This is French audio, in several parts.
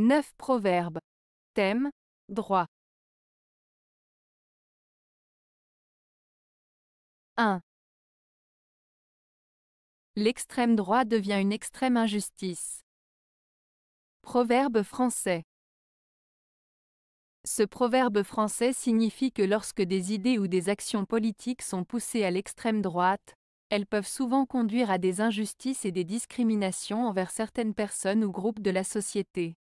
9 proverbes. Thème Droit. 1. L'extrême droit devient une extrême injustice. Proverbe français. Ce proverbe français signifie que lorsque des idées ou des actions politiques sont poussées à l'extrême droite, elles peuvent souvent conduire à des injustices et des discriminations envers certaines personnes ou groupes de la société.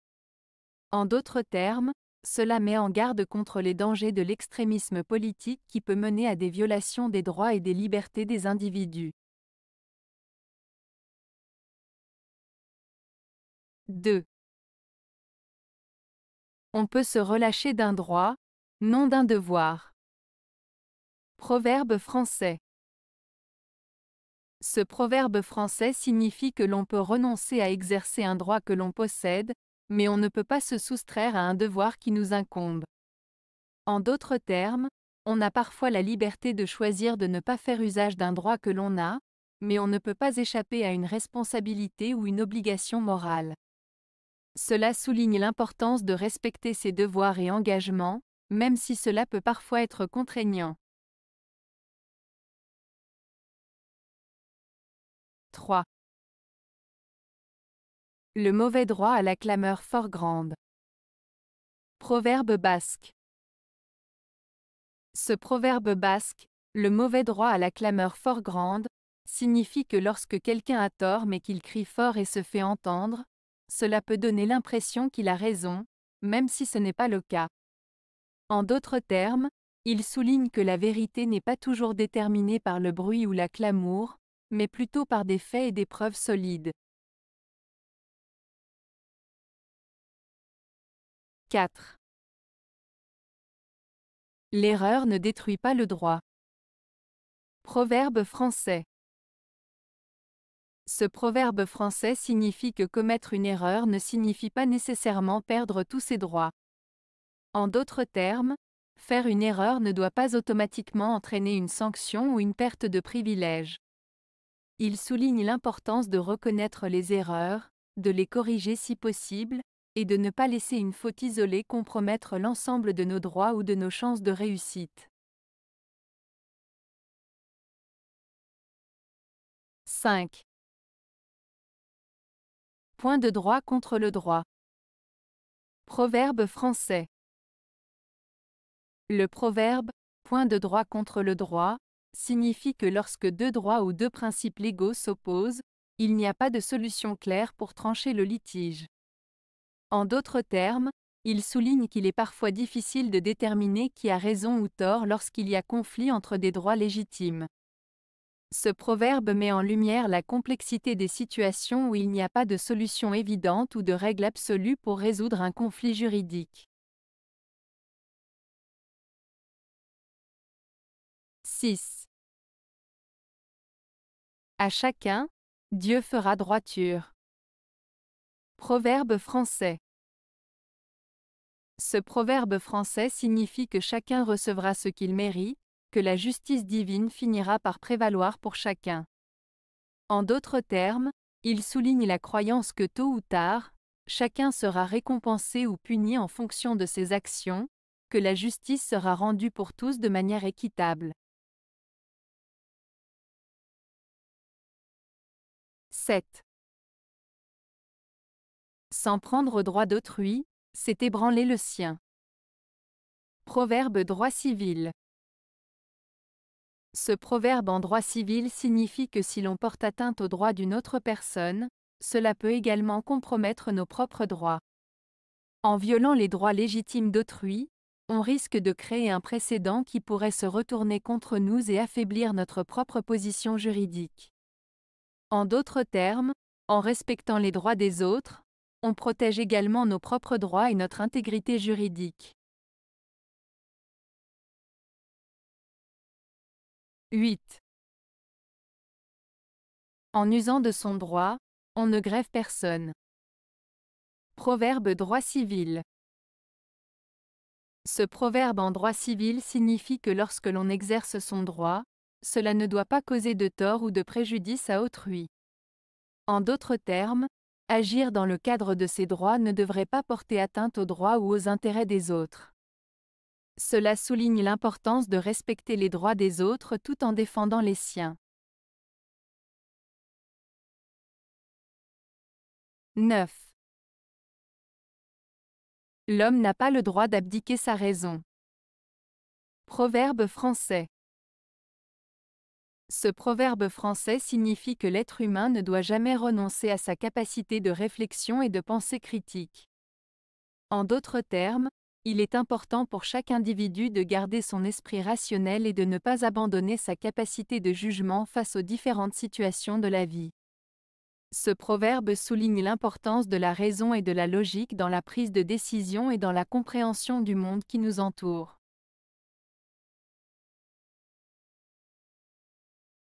En d'autres termes, cela met en garde contre les dangers de l'extrémisme politique qui peut mener à des violations des droits et des libertés des individus. 2. On peut se relâcher d'un droit, non d'un devoir. Proverbe français. Ce proverbe français signifie que l'on peut renoncer à exercer un droit que l'on possède, mais on ne peut pas se soustraire à un devoir qui nous incombe. En d'autres termes, on a parfois la liberté de choisir de ne pas faire usage d'un droit que l'on a, mais on ne peut pas échapper à une responsabilité ou une obligation morale. Cela souligne l'importance de respecter ses devoirs et engagements, même si cela peut parfois être contraignant. 3. Le mauvais droit à la clameur fort grande. Proverbe basque. Ce proverbe basque, le mauvais droit à la clameur fort grande, signifie que lorsque quelqu'un a tort mais qu'il crie fort et se fait entendre, cela peut donner l'impression qu'il a raison, même si ce n'est pas le cas. En d'autres termes, il souligne que la vérité n'est pas toujours déterminée par le bruit ou la clamour, mais plutôt par des faits et des preuves solides. 4. L'erreur ne détruit pas le droit. Proverbe français. Ce proverbe français signifie que commettre une erreur ne signifie pas nécessairement perdre tous ses droits. En d'autres termes, faire une erreur ne doit pas automatiquement entraîner une sanction ou une perte de privilèges. Il souligne l'importance de reconnaître les erreurs, de les corriger si possible, et de ne pas laisser une faute isolée compromettre l'ensemble de nos droits ou de nos chances de réussite. 5. Point de droit contre le droit. Proverbe français. Le proverbe point de droit contre le droit signifie que lorsque deux droits ou deux principes légaux s'opposent, il n'y a pas de solution claire pour trancher le litige. En d'autres termes, il souligne qu'il est parfois difficile de déterminer qui a raison ou tort lorsqu'il y a conflit entre des droits légitimes. Ce proverbe met en lumière la complexité des situations où il n'y a pas de solution évidente ou de règle absolue pour résoudre un conflit juridique. 6. À chacun, Dieu fera droiture. Proverbe français. Ce proverbe français signifie que chacun recevra ce qu'il mérite, que la justice divine finira par prévaloir pour chacun. En d'autres termes, il souligne la croyance que tôt ou tard, chacun sera récompensé ou puni en fonction de ses actions, que la justice sera rendue pour tous de manière équitable. 7. Sans prendre droit d'autrui, c'est ébranler le sien. Proverbe droit civil. Ce proverbe en droit civil signifie que si l'on porte atteinte aux droits d'une autre personne, cela peut également compromettre nos propres droits. En violant les droits légitimes d'autrui, on risque de créer un précédent qui pourrait se retourner contre nous et affaiblir notre propre position juridique. En d'autres termes, en respectant les droits des autres, on protège également nos propres droits et notre intégrité juridique. 8. En usant de son droit, on ne grève personne. Proverbe droit civil. Ce proverbe en droit civil signifie que lorsque l'on exerce son droit, cela ne doit pas causer de tort ou de préjudice à autrui. En d'autres termes, Agir dans le cadre de ses droits ne devrait pas porter atteinte aux droits ou aux intérêts des autres. Cela souligne l'importance de respecter les droits des autres tout en défendant les siens. 9. L'homme n'a pas le droit d'abdiquer sa raison. Proverbe français. Ce proverbe français signifie que l'être humain ne doit jamais renoncer à sa capacité de réflexion et de pensée critique. En d'autres termes, il est important pour chaque individu de garder son esprit rationnel et de ne pas abandonner sa capacité de jugement face aux différentes situations de la vie. Ce proverbe souligne l'importance de la raison et de la logique dans la prise de décision et dans la compréhension du monde qui nous entoure.